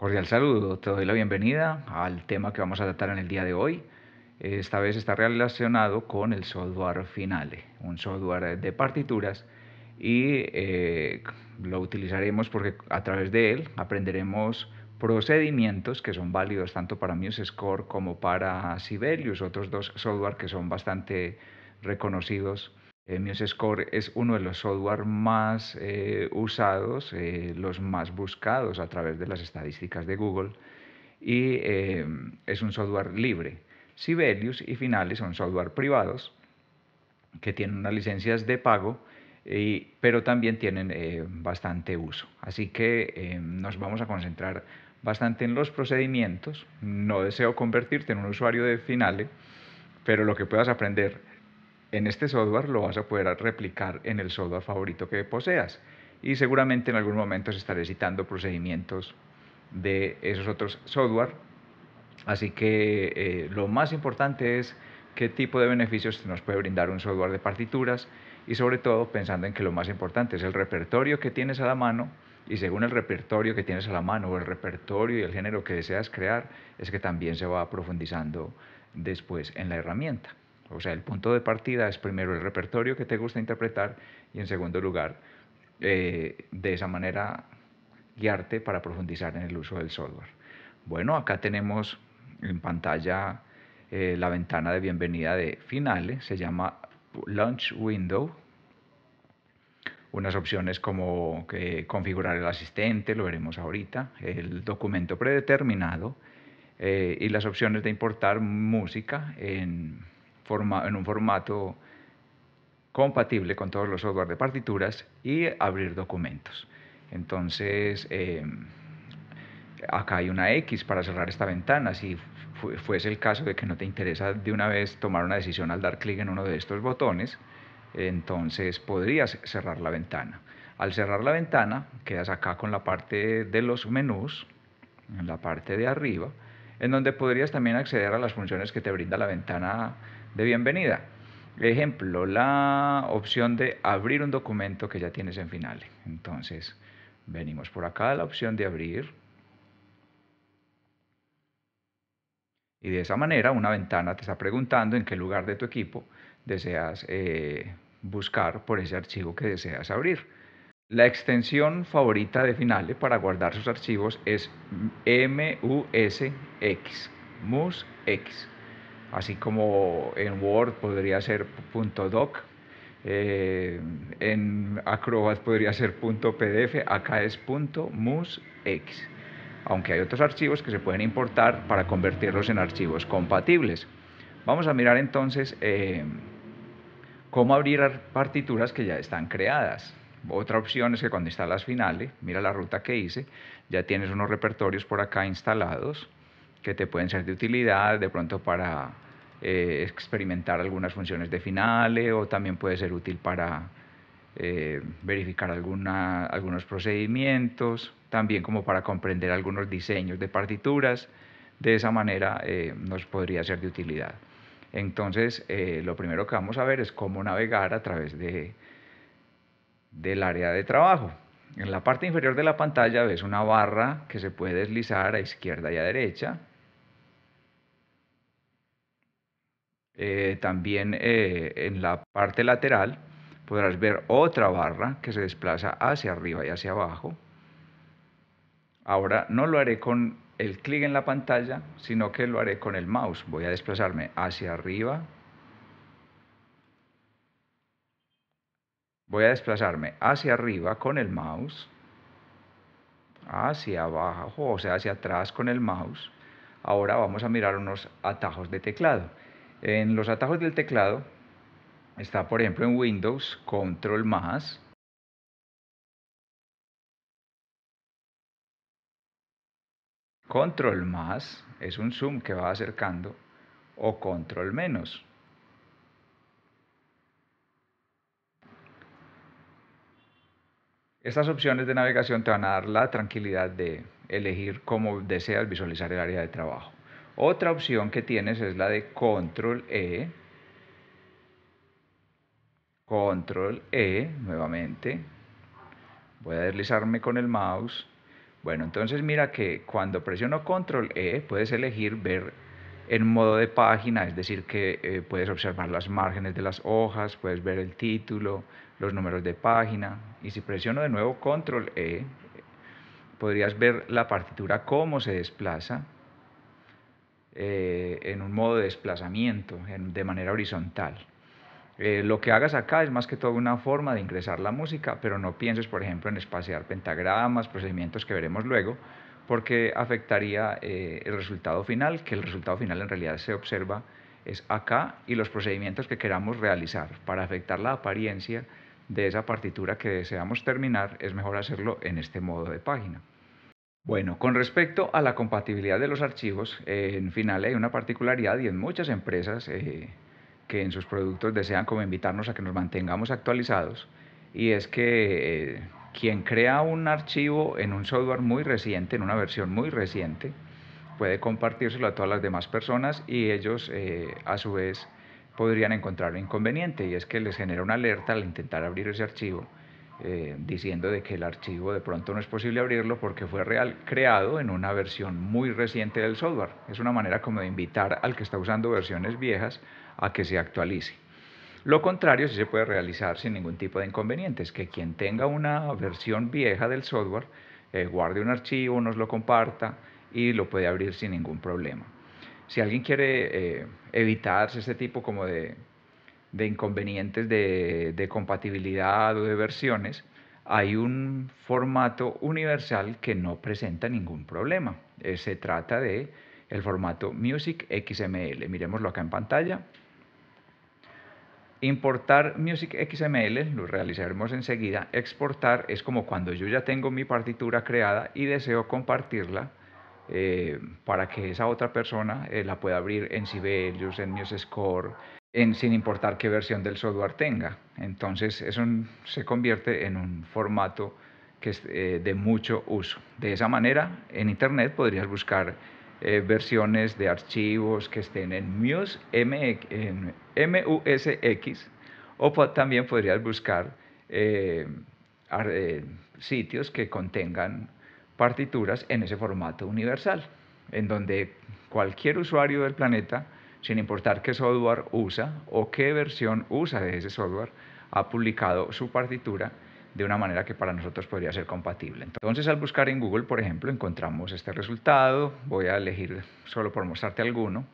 Cordial saludo, te doy la bienvenida al tema que vamos a tratar en el día de hoy. Esta vez está relacionado con el software Finale, un software de partituras y eh, lo utilizaremos porque a través de él aprenderemos procedimientos que son válidos tanto para MuseScore como para Sibelius, otros dos software que son bastante reconocidos eh, MuseScore es uno de los software más eh, usados, eh, los más buscados a través de las estadísticas de Google y eh, es un software libre. Sibelius y Finale son software privados que tienen unas licencias de pago, pero también tienen bastante uso. Así que nos vamos a concentrar bastante en los procedimientos. No deseo convertirte en un usuario de Finale, pero lo que puedas aprender en este software lo vas a poder replicar en el software favorito que poseas. Y seguramente en algún momento se estaré citando procedimientos de esos otros software. Así que eh, lo más importante es qué tipo de beneficios nos puede brindar un software de partituras y sobre todo pensando en que lo más importante es el repertorio que tienes a la mano y según el repertorio que tienes a la mano o el repertorio y el género que deseas crear es que también se va profundizando después en la herramienta. O sea, el punto de partida es primero el repertorio que te gusta interpretar y en segundo lugar, eh, de esa manera guiarte para profundizar en el uso del software. Bueno, acá tenemos en pantalla eh, la ventana de bienvenida de Finale, se llama Launch Window. Unas opciones como que configurar el asistente, lo veremos ahorita, el documento predeterminado eh, y las opciones de importar música en en un formato compatible con todos los software de partituras y abrir documentos. Entonces, em, acá hay una X para cerrar esta ventana. Si fuese el caso de que no te interesa de una vez tomar una decisión al dar clic en uno de estos botones, entonces podrías cerrar la ventana. Al cerrar la ventana, quedas acá con la parte de los menús, en la parte de arriba, en donde podrías también acceder a las funciones que te brinda la ventana de bienvenida. Ejemplo, la opción de abrir un documento que ya tienes en finales Entonces, venimos por acá a la opción de abrir. Y de esa manera, una ventana te está preguntando en qué lugar de tu equipo deseas eh, buscar por ese archivo que deseas abrir. La extensión favorita de Finale para guardar sus archivos es MUSX, MUSX así como en Word podría ser .doc, eh, en Acrobat podría ser .pdf, acá es .musx, aunque hay otros archivos que se pueden importar para convertirlos en archivos compatibles. Vamos a mirar entonces eh, cómo abrir partituras que ya están creadas. Otra opción es que cuando instalas finales, mira la ruta que hice, ya tienes unos repertorios por acá instalados, que te pueden ser de utilidad, de pronto para eh, experimentar algunas funciones de finales o también puede ser útil para eh, verificar algunos procedimientos, también como para comprender algunos diseños de partituras. De esa manera eh, nos podría ser de utilidad. Entonces, lo primero que vamos a ver es cómo navegar a través de, del área de trabajo. En la parte inferior de la pantalla ves una barra que se puede deslizar a izquierda y a derecha Eh, también eh, en la parte lateral podrás ver otra barra que se desplaza hacia arriba y hacia abajo. Ahora no lo haré con el clic en la pantalla, sino que lo haré con el mouse. Voy a desplazarme hacia arriba. Voy a desplazarme hacia arriba con el mouse. Hacia abajo, o sea, hacia atrás con el mouse. Ahora vamos a mirar unos atajos de teclado. En los atajos del teclado está, por ejemplo, en Windows, Control más. Control más es un zoom que va acercando o control menos. Estas opciones de navegación te van a dar la tranquilidad de elegir cómo deseas visualizar el área de trabajo. Otra opción que tienes es la de control E. Control E nuevamente. Voy a deslizarme con el mouse. Bueno, entonces mira que cuando presiono control E puedes elegir ver en modo de página, es decir, que eh, puedes observar las márgenes de las hojas, puedes ver el título, los números de página. Y si presiono de nuevo control E, podrías ver la partitura cómo se desplaza eh, en un modo de desplazamiento, de manera horizontal. Eh, lo que hagas acá es más que todo una forma de ingresar la música, pero no pienses, por ejemplo, en espaciar pentagramas, procedimientos que veremos luego, porque afectaría eh, el resultado final, que el resultado final en realidad se observa es acá y los procedimientos que queramos realizar. Para afectar la apariencia de esa partitura que deseamos terminar, es mejor hacerlo en este modo de página. Bueno, con respecto a la compatibilidad de los archivos, en final hay una particularidad y en muchas empresas eh, que en sus productos desean como invitarnos a que nos mantengamos actualizados y es que eh, quien crea un archivo en un software muy reciente, en una versión muy reciente, puede compartírselo a todas las demás personas y ellos eh, a su vez podrían encontrar un inconveniente y es que les genera una alerta al intentar abrir ese archivo eh, diciendo de que el archivo de pronto no es posible abrirlo porque fue real, creado en una versión muy reciente del software. Es una manera como de invitar al que está usando versiones viejas a que se actualice. Lo contrario sí se puede realizar sin ningún tipo de inconvenientes, que quien tenga una versión vieja del software eh, guarde un archivo, nos lo comparta y lo puede abrir sin ningún problema. Si alguien quiere eh, evitarse este tipo como de de inconvenientes de, compatibilidad o de versiones, hay un formato universal que no presenta ningún problema. Eh, se trata de el formato Music XML. Miremoslo acá en pantalla. Importar Music XML, lo realizaremos enseguida. Exportar es como cuando yo ya tengo mi partitura creada y deseo compartirla eh, para que esa otra persona eh, la pueda abrir en Sibelius, en MuseScore, en, sin importar qué versión del software tenga. Entonces eso se convierte en un formato que es eh, de mucho uso. De esa manera, en Internet podrías buscar eh, versiones de archivos que estén en, Muse, MUSX o también podrías buscar eh, sitios que contengan partituras en ese formato universal, en donde cualquier usuario del planeta sin importar qué software usa o qué versión usa de ese software, ha publicado su partitura de una manera que para nosotros podría ser compatible. Entonces al buscar en Google, por ejemplo, encontramos este resultado, voy a elegir solo por mostrarte alguno,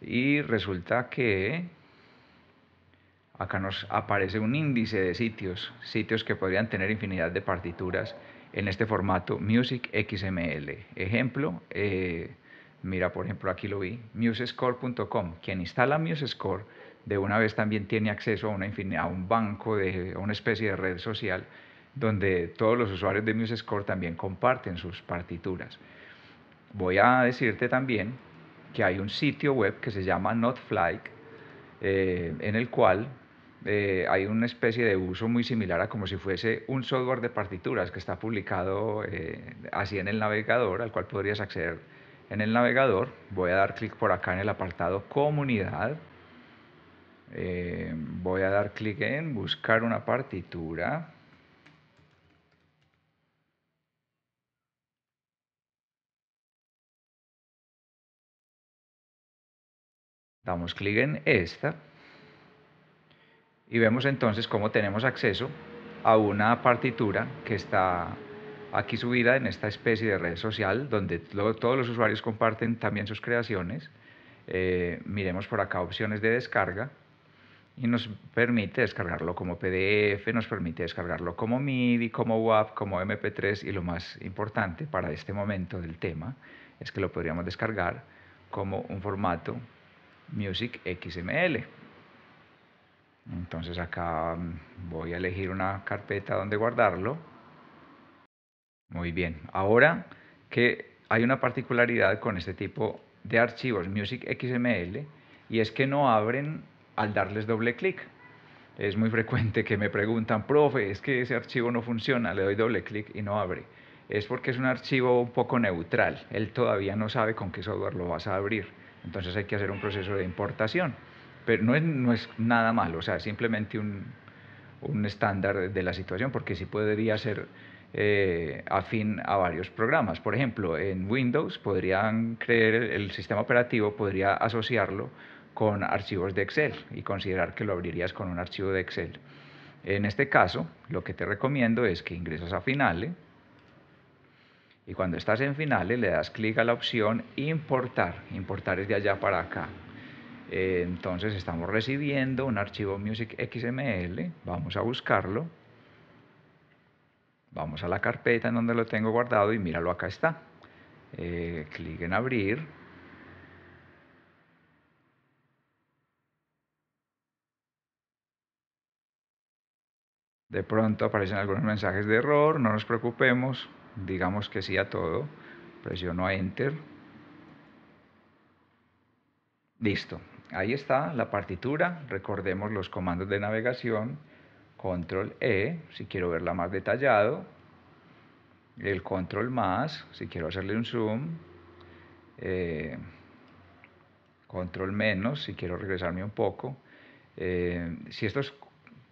y resulta que acá nos aparece un índice de sitios, sitios que podrían tener infinidad de partituras en este formato Music XML. Ejemplo, eh, Mira, por ejemplo, aquí lo vi, musescore.com. Quien instala musescore de una vez también tiene acceso a, una a un banco, de, a una especie de red social donde todos los usuarios de musescore también comparten sus partituras. Voy a decirte también que hay un sitio web que se llama NotFly, eh, en el cual eh, hay una especie de uso muy similar a como si fuese un software de partituras que está publicado eh, así en el navegador al cual podrías acceder en el navegador, voy a dar clic por acá en el apartado comunidad, eh, voy a dar clic en buscar una partitura. Damos clic en esta y vemos entonces cómo tenemos acceso a una partitura que está aquí subida en esta especie de red social donde todos los usuarios comparten también sus creaciones. Eh, miremos por acá opciones de descarga y nos permite descargarlo como PDF, nos permite descargarlo como MIDI, como WAV, como MP3 y lo más importante para este momento del tema es que lo podríamos descargar como un formato Music XML. Entonces acá mm, voy a elegir una carpeta donde guardarlo muy bien. Ahora que hay una particularidad con este tipo de archivos Music XML y es que no abren al darles doble clic. Es muy frecuente que me preguntan, profe, es que ese archivo no funciona, le doy doble clic y no abre. Es porque es un archivo un poco neutral, él todavía no sabe con qué software lo vas a abrir. Entonces hay que hacer un proceso de importación. Pero no es, nada malo, o sea, simplemente un, un estándar de la situación, porque sí podría ser eh, afín a varios programas. Por ejemplo, en Windows podrían creer, el sistema operativo podría asociarlo con archivos de Excel y considerar que lo abrirías con un archivo de Excel. En este caso, lo que te recomiendo es que ingresas a finales y cuando estás en finales le das clic a la opción Importar. Importar es de allá para acá. Eh, entonces estamos recibiendo un archivo Music XML, vamos a buscarlo. Vamos a la carpeta en donde lo tengo guardado y míralo, acá está. Eh, clic en abrir. De pronto aparecen algunos mensajes de error, no nos preocupemos, digamos que sí a todo. Presiono a Enter. Listo, ahí está la partitura, recordemos los comandos de navegación control E, si quiero verla más detallado, el control más, si quiero hacerle un zoom, eh, control menos, si quiero regresarme un poco. Eh, si estos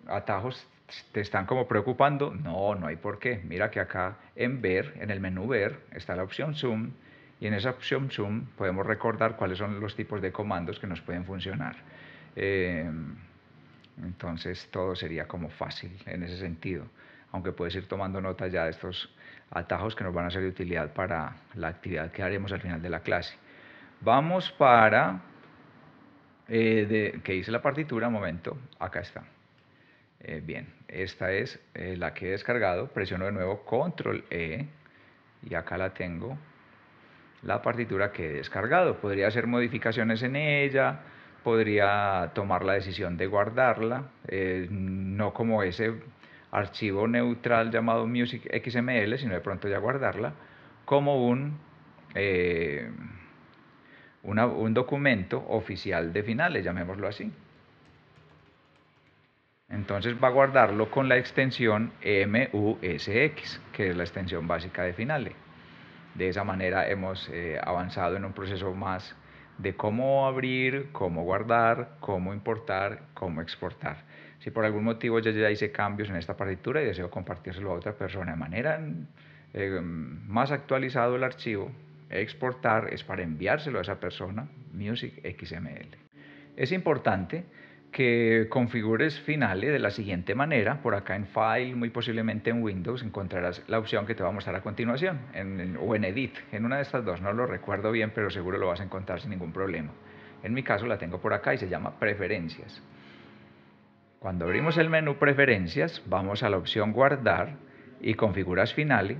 atajos te están como preocupando, no, no hay por qué. Mira que acá en ver, en el menú ver, está la opción zoom y en esa opción zoom podemos recordar cuáles son los tipos de comandos que nos pueden funcionar. Eh, entonces todo sería como fácil en ese sentido, aunque puedes ir tomando nota ya de estos atajos que nos van a ser de utilidad para la actividad que haremos al final de la clase. Vamos para, eh, que hice la partitura, un momento, acá está. Eh, bien, esta es eh, la que he descargado, presiono de nuevo control E y acá la tengo, la partitura que he descargado. Podría hacer modificaciones en ella, podría tomar la decisión de guardarla, eh, no como ese archivo neutral llamado Music XML, sino de pronto ya guardarla, como un, eh, un documento oficial de finales, llamémoslo así. Entonces va a guardarlo con la extensión MUSX, que es la extensión básica de finales. De esa manera hemos eh, avanzado en un proceso más de cómo abrir, cómo guardar, cómo importar, cómo exportar. Si por algún motivo ya hice cambios en esta partitura y deseo compartírselo a otra persona de manera eh, más actualizado el archivo, exportar es para enviárselo a esa persona, Music XML. Es importante que configures Finale de la siguiente manera. Por acá en File, muy posiblemente en Windows, encontrarás la opción que te voy a mostrar a continuación, en, o en Edit, en una de estas dos, no lo recuerdo bien, pero seguro lo vas a encontrar sin ningún problema. En mi caso la tengo por acá y se llama Preferencias. Cuando abrimos el menú Preferencias, vamos a la opción Guardar y Configuras Finale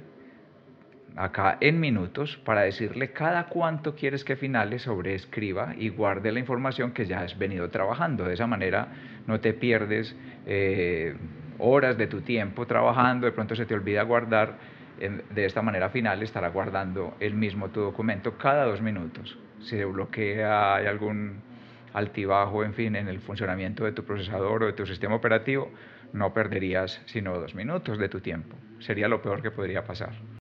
acá en minutos para decirle cada cuánto quieres que finale sobreescriba y guarde la información que ya has venido trabajando. De esa manera no te pierdes eh, horas de tu tiempo trabajando, de pronto se te olvida guardar. De esta manera final estará guardando el mismo tu documento cada dos minutos. Si se bloquea, hay algún altibajo, en fin, en el funcionamiento de tu procesador o de tu sistema operativo, no perderías sino dos minutos de tu tiempo. Sería lo peor que podría pasar.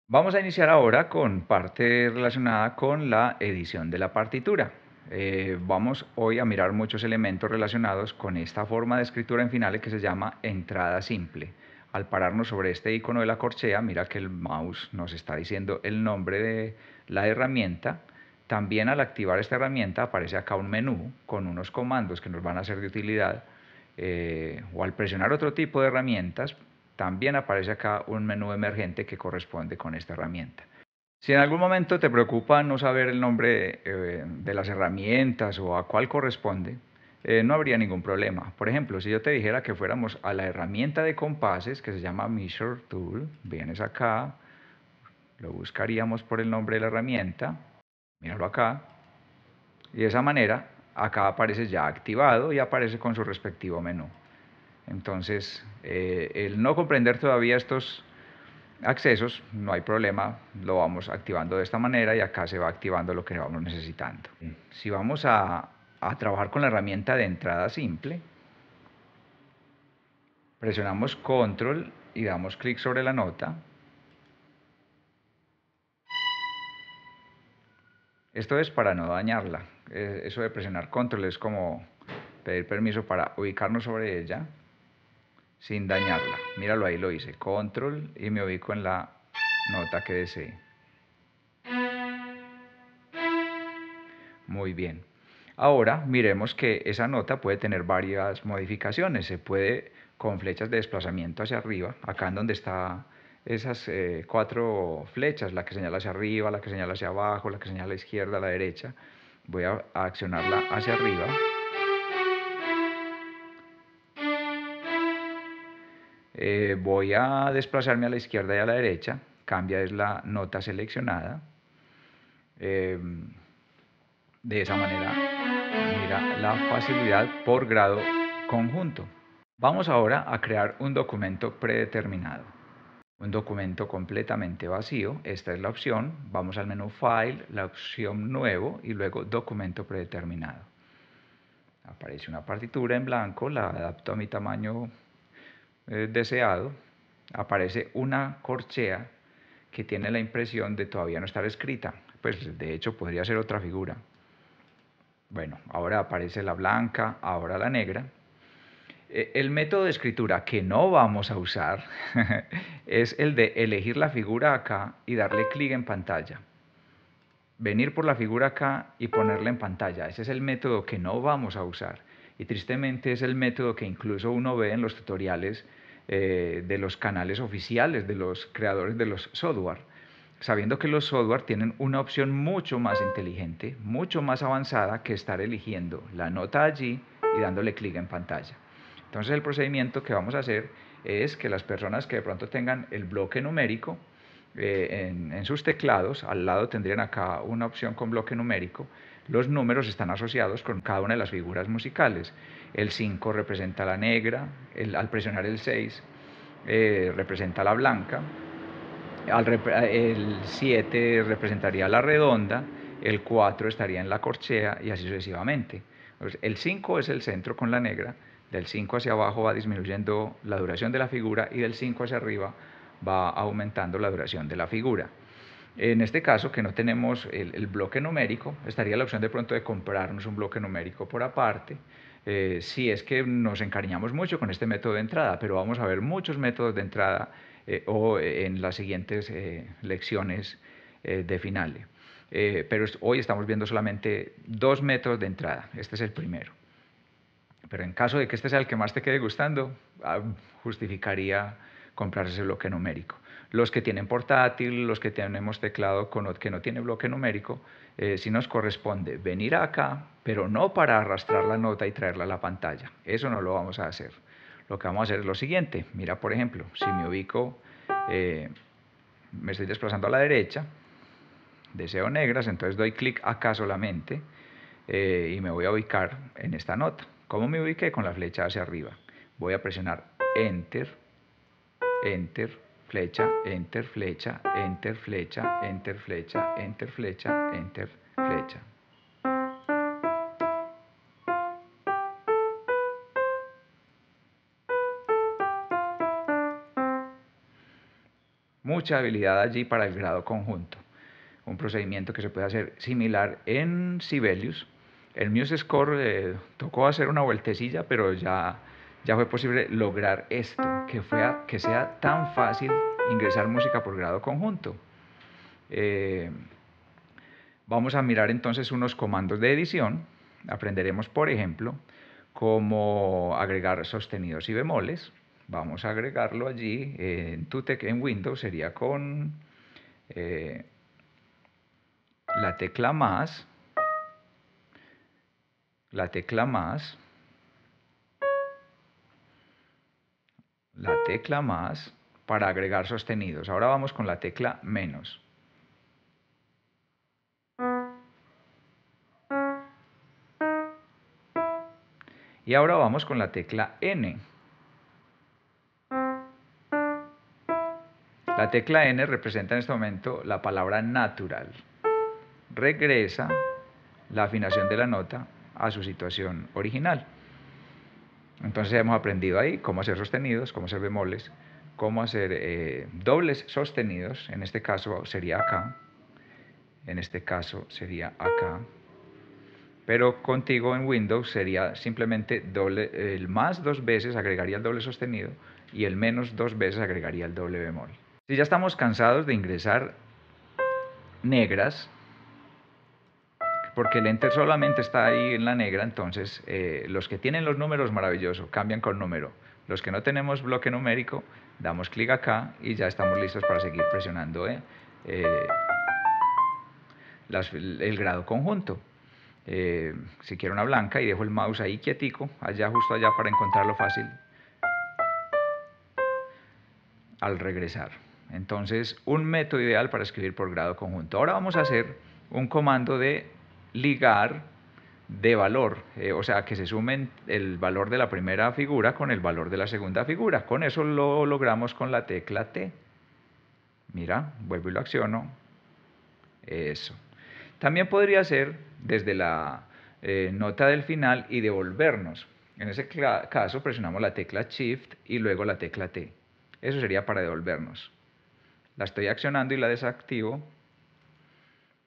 Vamos a iniciar ahora con parte relacionada con la edición de la partitura. Eh, vamos hoy a mirar muchos elementos relacionados con esta forma de escritura en finales que se llama entrada simple. Al pararnos sobre este icono de la corchea, mira que el mouse nos está diciendo el nombre de la herramienta. También al activar esta herramienta aparece acá un menú con unos comandos que nos van a ser de utilidad. Eh, o al presionar otro tipo de herramientas también aparece acá un menú emergente que corresponde con esta herramienta. Si en algún momento te preocupa no saber el nombre eh, de las herramientas o a cuál corresponde, eh, no habría ningún problema. Por ejemplo, si yo te dijera que fuéramos a la herramienta de compases que se llama Measure Tool, vienes acá, lo buscaríamos por el nombre de la herramienta, míralo acá, y de esa manera acá aparece ya activado y aparece con su respectivo menú. Entonces, eh, el no comprender todavía estos accesos, no hay problema, lo vamos activando de esta manera y acá se va activando lo que vamos necesitando. Si vamos a trabajar con la herramienta de entrada simple, presionamos control y damos clic sobre la nota. Esto es para no dañarla. Eh, eso de presionar control es como pedir permiso para ubicarnos sobre ella sin dañarla. Míralo ahí, lo hice. Control y me ubico en la nota que desee. Muy bien. Ahora miremos que esa nota puede tener varias modificaciones. Se puede con flechas de desplazamiento hacia arriba, acá en donde está esas eh, cuatro flechas, la que señala hacia arriba, la que señala hacia abajo, la que señala izquierda, a la derecha. Voy a accionarla hacia arriba. Eh, voy a desplazarme a la izquierda y a la derecha, cambia es la nota seleccionada. Em, de esa manera, mira la facilidad por grado conjunto. Vamos ahora a crear un documento predeterminado. Un documento completamente vacío, esta es la opción. Vamos al menú File, la opción Nuevo y luego Documento predeterminado. Aparece una partitura en blanco, la adapto a mi tamaño eh, deseado, aparece una corchea que tiene la impresión de todavía no estar escrita. Pues de hecho podría ser otra figura. Bueno, ahora aparece la blanca, ahora la negra. Eh, el método de escritura que no vamos a usar es el de elegir la figura acá y darle clic en pantalla. Venir por la figura acá y ponerla en pantalla. Ese es el método que no vamos a usar y tristemente es el método que incluso uno ve en los tutoriales eh, de los canales oficiales de los creadores de los software, sabiendo que los software tienen una opción mucho más inteligente, mucho más avanzada que estar eligiendo la nota allí y dándole clic en pantalla. Entonces el procedimiento que vamos a hacer es que las personas que de pronto tengan el bloque numérico eh, en, en sus teclados, al lado tendrían acá una opción con bloque numérico, los números están asociados con cada una de las figuras musicales. El 5 representa la negra, al presionar el 6 eh, representa la blanca, el 7 representaría la redonda, el 4 estaría en la corchea y así sucesivamente. El 5 es el centro con la negra, del 5 hacia abajo va disminuyendo la duración de la figura y del 5 hacia arriba va aumentando la duración de la figura. En este caso, que no tenemos el, bloque numérico, estaría la opción de pronto de comprarnos un bloque numérico por aparte, eh, si es que nos encariñamos mucho con este método de entrada, pero vamos a ver muchos métodos de entrada eh, o eh, en las siguientes lecciones de finales. pero hoy estamos viendo solamente dos métodos de entrada, este es el primero. Pero en caso de que este sea el que más te quede gustando, ah, justificaría comprar ese bloque numérico. Los que tienen portátil, los que tenemos teclado con, que no tiene bloque numérico, eh, si nos corresponde venir acá, pero no para arrastrar la nota y traerla a la pantalla. Eso no lo vamos a hacer. Lo que vamos a hacer es lo siguiente. Mira, por ejemplo, si me ubico, eh, me estoy desplazando a la derecha, deseo negras, entonces doy clic acá solamente eh, y me voy a ubicar en esta nota. ¿Cómo me ubiqué? Con la flecha hacia arriba. Voy a presionar Enter enter, flecha, enter, flecha, enter, flecha, enter, flecha, enter, flecha, enter, flecha. Mucha habilidad allí para el grado conjunto. Un procedimiento que se puede hacer similar en Sibelius. El Muse Score eh, tocó hacer una vueltecilla, pero ya ya fue posible lograr esto, que, sea tan fácil ingresar música por grado conjunto. Eh, vamos a mirar entonces unos comandos de edición. Aprenderemos, por ejemplo, cómo agregar sostenidos y bemoles. Vamos a agregarlo allí en en Windows sería con eh, la tecla más, la tecla más, la tecla más para agregar sostenidos. Ahora vamos con la tecla menos. Y ahora vamos con la tecla N. La tecla N representa en este momento la palabra natural. Regresa la afinación de la nota a su situación original. Entonces hemos aprendido ahí cómo hacer sostenidos, cómo hacer bemoles, cómo hacer eh, dobles sostenidos. En este caso sería acá. En este caso sería acá. Pero contigo en Windows sería simplemente doble, el más dos veces agregaría el doble sostenido y el menos dos veces agregaría el doble bemol. Si ya estamos cansados de ingresar negras, porque el enter solamente está ahí en la negra, entonces eh, los que tienen los números, maravilloso, cambian con número. Los que no tenemos bloque numérico, damos clic acá y ya estamos listos para seguir presionando eh, eh, el grado conjunto. si quiero una blanca y dejo el mouse ahí quietico, allá justo allá para encontrarlo fácil, al regresar. Entonces, un método ideal para escribir por grado conjunto. Ahora vamos a hacer un comando de ligar de valor, eh, o sea, que se sumen el valor de la primera figura con el valor de la segunda figura. Con eso lo logramos con la tecla T. Mira, vuelvo y lo acciono. Eso. También podría ser desde la eh, nota del final y devolvernos. En ese caso presionamos la tecla Shift y luego la tecla T. Eso sería para devolvernos. La estoy accionando y la desactivo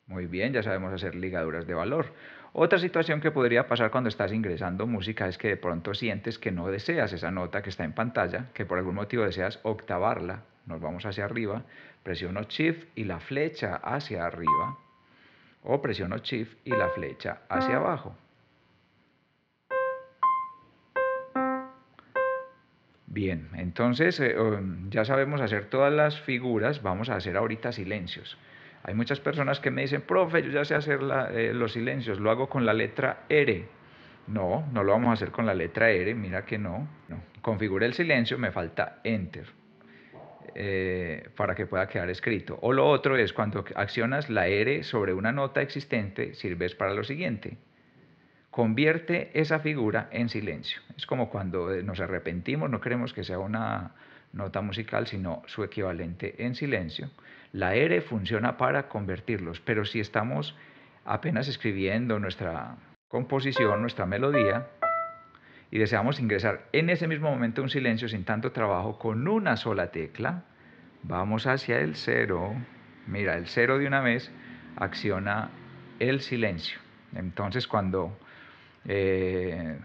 muy bien, ya sabemos hacer ligaduras de valor. Otra situación que podría pasar cuando estás ingresando música es que de pronto sientes que no deseas esa nota que está en pantalla, que por algún motivo deseas octavarla. Nos vamos hacia arriba, presiono Shift y la flecha hacia arriba, o presiono Shift y la flecha hacia abajo. Bien, entonces eh, um, ya sabemos hacer todas las figuras, vamos a hacer ahorita silencios. Hay muchas personas que me dicen, profe, yo ya sé hacer eh, los silencios, lo hago con la letra R. No, no lo vamos a hacer con la letra R, mira que no. no. Configure el silencio, me falta Enter eh, para que pueda quedar escrito. O lo otro es cuando accionas la R sobre una nota existente, sirves para lo siguiente. Convierte esa figura en silencio. Es como cuando eh, nos arrepentimos, no queremos que sea una nota musical, sino su equivalente en silencio. La R funciona para convertirlos, pero si estamos apenas escribiendo nuestra composición, nuestra melodía, y deseamos ingresar en ese mismo momento un silencio sin tanto trabajo con una sola tecla, vamos hacia el cero. Mira, el cero de una vez acciona el silencio. Entonces cuando eh,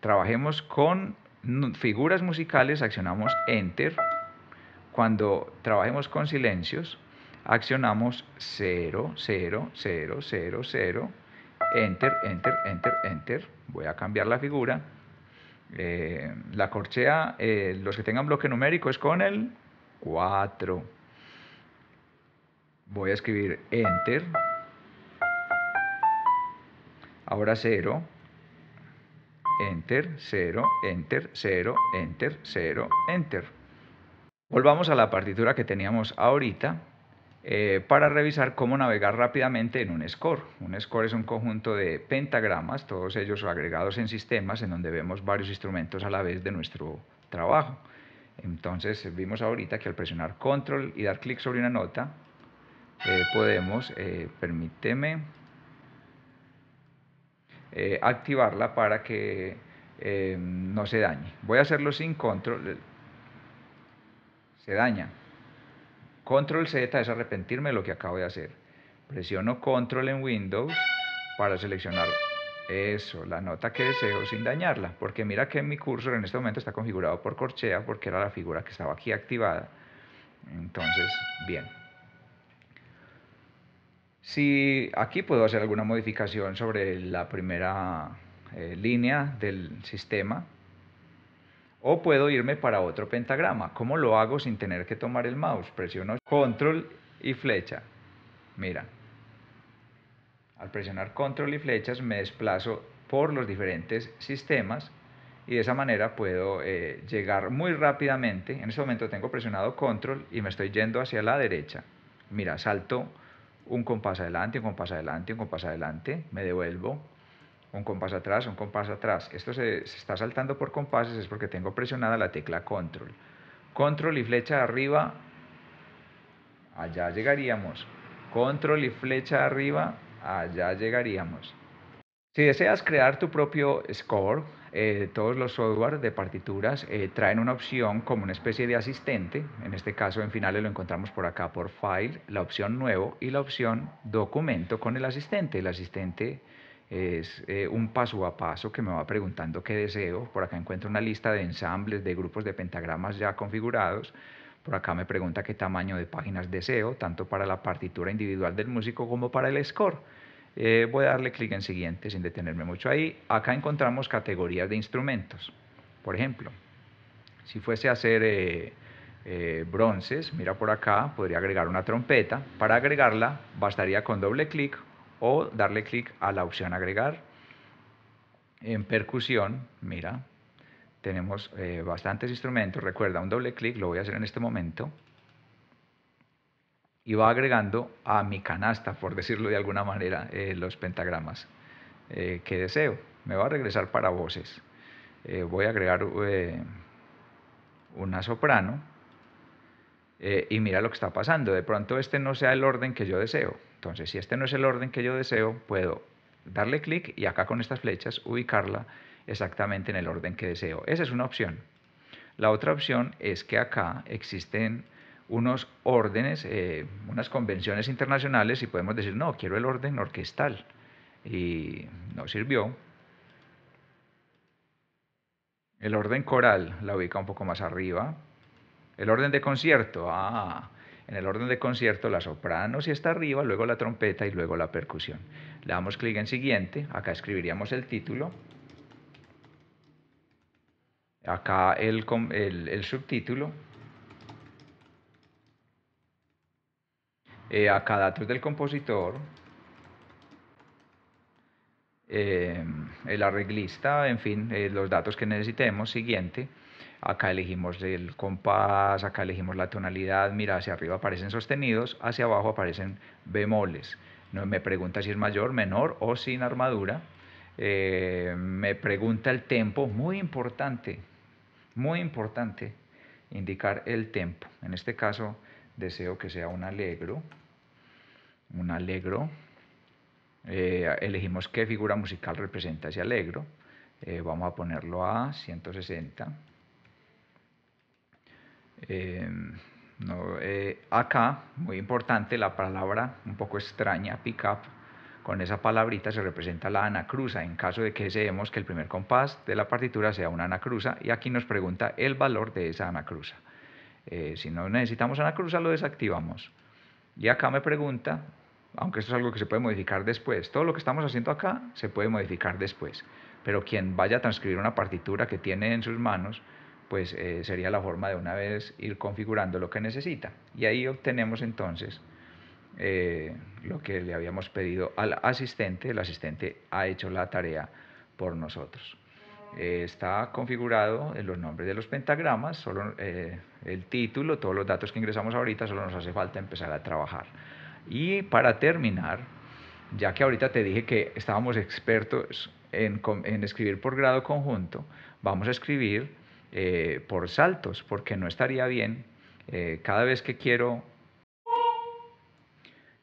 trabajemos con figuras musicales, accionamos enter. Cuando trabajemos con silencios, accionamos 0, 0, 0, 0, 0, enter, enter, enter, enter. Voy a cambiar la figura. Eh, la corchea, eh, los que tengan bloque numérico es con el 4. Voy a escribir enter. Ahora 0. Enter, 0, enter, 0, enter, 0, enter. Volvamos a la partitura que teníamos ahorita. Eh, para revisar cómo navegar rápidamente en un score. Un score es un conjunto de pentagramas, todos ellos agregados en sistemas en donde vemos varios instrumentos a la vez de nuestro trabajo. Entonces vimos ahorita que al presionar control y dar clic sobre una nota, eh, podemos, eh, permíteme, activarla para que no se dañe. Voy a hacerlo sin control, se daña. Control Z es arrepentirme de lo que acabo de hacer. Presiono Control en Windows para seleccionar eso, la nota que deseo sin dañarla, porque mira que mi cursor en este momento está configurado por corchea porque era la figura que estaba aquí activada. Entonces, bien. Si aquí puedo hacer alguna modificación sobre la primera eh, línea del sistema, o puedo irme para otro pentagrama. ¿Cómo lo hago sin tener que tomar el mouse? Presiono control y flecha. Mira, al presionar control y flechas me desplazo por los diferentes sistemas y de esa manera puedo eh, llegar muy rápidamente. En este momento tengo presionado control y me estoy yendo hacia la derecha. Mira, salto un compás adelante, un compás adelante, un compás adelante, me devuelvo, un compás atrás, un compás atrás. Esto se, está saltando por compases es porque tengo presionada la tecla control. Control y flecha arriba, allá llegaríamos. Control y flecha arriba, allá llegaríamos. Si deseas crear tu propio score, eh, todos los software de partituras eh, traen una opción como una especie de asistente. En este caso, en finales lo encontramos por acá por File, la opción Nuevo y la opción Documento con el asistente. El asistente es eh, un paso a paso que me va preguntando qué deseo. Por acá encuentro una lista de ensambles, de grupos de pentagramas ya configurados. Por acá me pregunta qué tamaño de páginas deseo, tanto para la partitura individual del músico como para el score. Eh, voy a darle clic en siguiente sin detenerme mucho ahí. Acá encontramos categorías de instrumentos. Por ejemplo, si fuese a hacer eh, bronces, mira por acá, podría agregar una trompeta. Para agregarla bastaría con doble clic o darle clic a la opción agregar. En percusión, mira, tenemos eh, bastantes instrumentos. Recuerda, un doble clic, lo voy a hacer en este momento. Y va agregando a mi canasta, por decirlo de alguna manera, eh, los pentagramas eh, que deseo. Me va a regresar para voces. voy a agregar una soprano. y mira lo que está pasando. De pronto este no sea el orden que yo deseo. Entonces, si este no es el orden que yo deseo, puedo darle clic y acá con estas flechas ubicarla exactamente en el orden que deseo. Esa es una opción. La otra opción es que acá existen unos órdenes, eh, unas convenciones internacionales y podemos decir, no, quiero el orden orquestal. Y no sirvió. El orden coral la ubica un poco más arriba. El orden de concierto, ah, en el orden de concierto, la soprano si está arriba, luego la trompeta y luego la percusión. Le damos clic en siguiente, acá escribiríamos el título, acá el, subtítulo, eh, acá datos del compositor, eh, el arreglista, en fin, eh, los datos que necesitemos, siguiente acá elegimos el compás, acá elegimos la tonalidad, mira, hacia arriba aparecen sostenidos, hacia abajo aparecen bemoles. me pregunta si es mayor, menor o sin armadura. Eh, me pregunta el tempo, muy importante, muy importante indicar el tempo. En este caso deseo que sea un alegro, un alegro. Eh, elegimos qué figura musical representa ese alegro. Eh, vamos a ponerlo a 160 Em, eh, acá, muy importante, la palabra un poco extraña, pick up, con esa palabrita se representa la anacruza, en caso de que deseemos que el primer compás de la partitura sea una anacruza, y aquí nos pregunta el valor de esa anacruza. Eh, si no necesitamos anacruza, lo desactivamos. Y acá me pregunta, aunque esto es algo que se puede modificar después, todo lo que estamos haciendo acá se puede modificar después, pero quien vaya a transcribir una partitura que tiene en sus manos, pues eh, sería la forma de una vez ir configurando lo que necesita. Y ahí obtenemos entonces eh, lo que le habíamos pedido al asistente. El asistente ha hecho la tarea por nosotros. Eh, está configurado en los nombres de los pentagramas, solo el título, todos los datos que ingresamos ahorita, solo nos hace falta empezar a trabajar. Y para terminar, ya que ahorita te dije que estábamos expertos en escribir por grado conjunto, vamos a escribir eh, por saltos, porque no estaría bien eh, cada vez que quiero,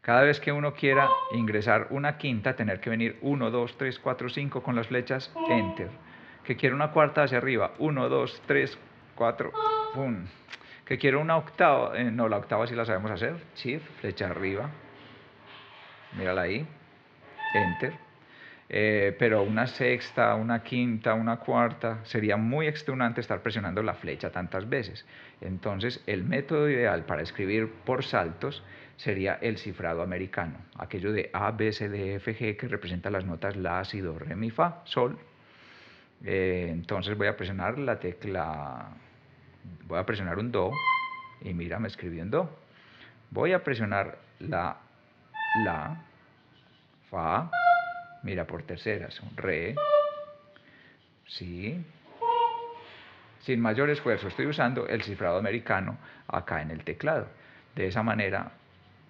cada vez que uno quiera ingresar una quinta, tener que venir 1, 2, 3, 4, 5 con las flechas, enter. Que quiero una cuarta hacia arriba, 1, 2, 3, 4, Que quiero una octava, eh, no, la octava sí la sabemos hacer, shift, flecha arriba, mírala ahí, enter eh, pero una sexta, una quinta, una cuarta, sería muy extenuante estar presionando la flecha tantas veces. Entonces, el método ideal para escribir por saltos sería el cifrado americano, aquello de A, B, C, D, F, G, que representa las notas La, Si, Do, Re, Mi, Fa, Sol. Eh, entonces voy a presionar la tecla, voy a presionar un Do, y mira, me escribió un Do. Voy a presionar la, La, Fa, Mira, por terceras, un re. Sí. Sin mayor esfuerzo, estoy usando el cifrado americano acá en el teclado. De esa manera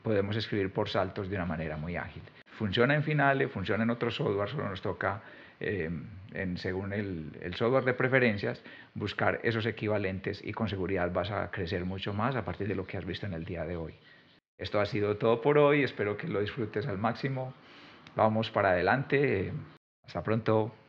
podemos escribir por saltos de una manera muy ágil. Funciona en finales, funciona en otros softwares, solo nos toca, eh, según el software de preferencias, buscar esos equivalentes y con seguridad vas a crecer mucho más a partir de lo que has visto en el día de hoy. Esto ha sido todo por hoy, espero que lo disfrutes al máximo vamos para adelante. Hasta pronto.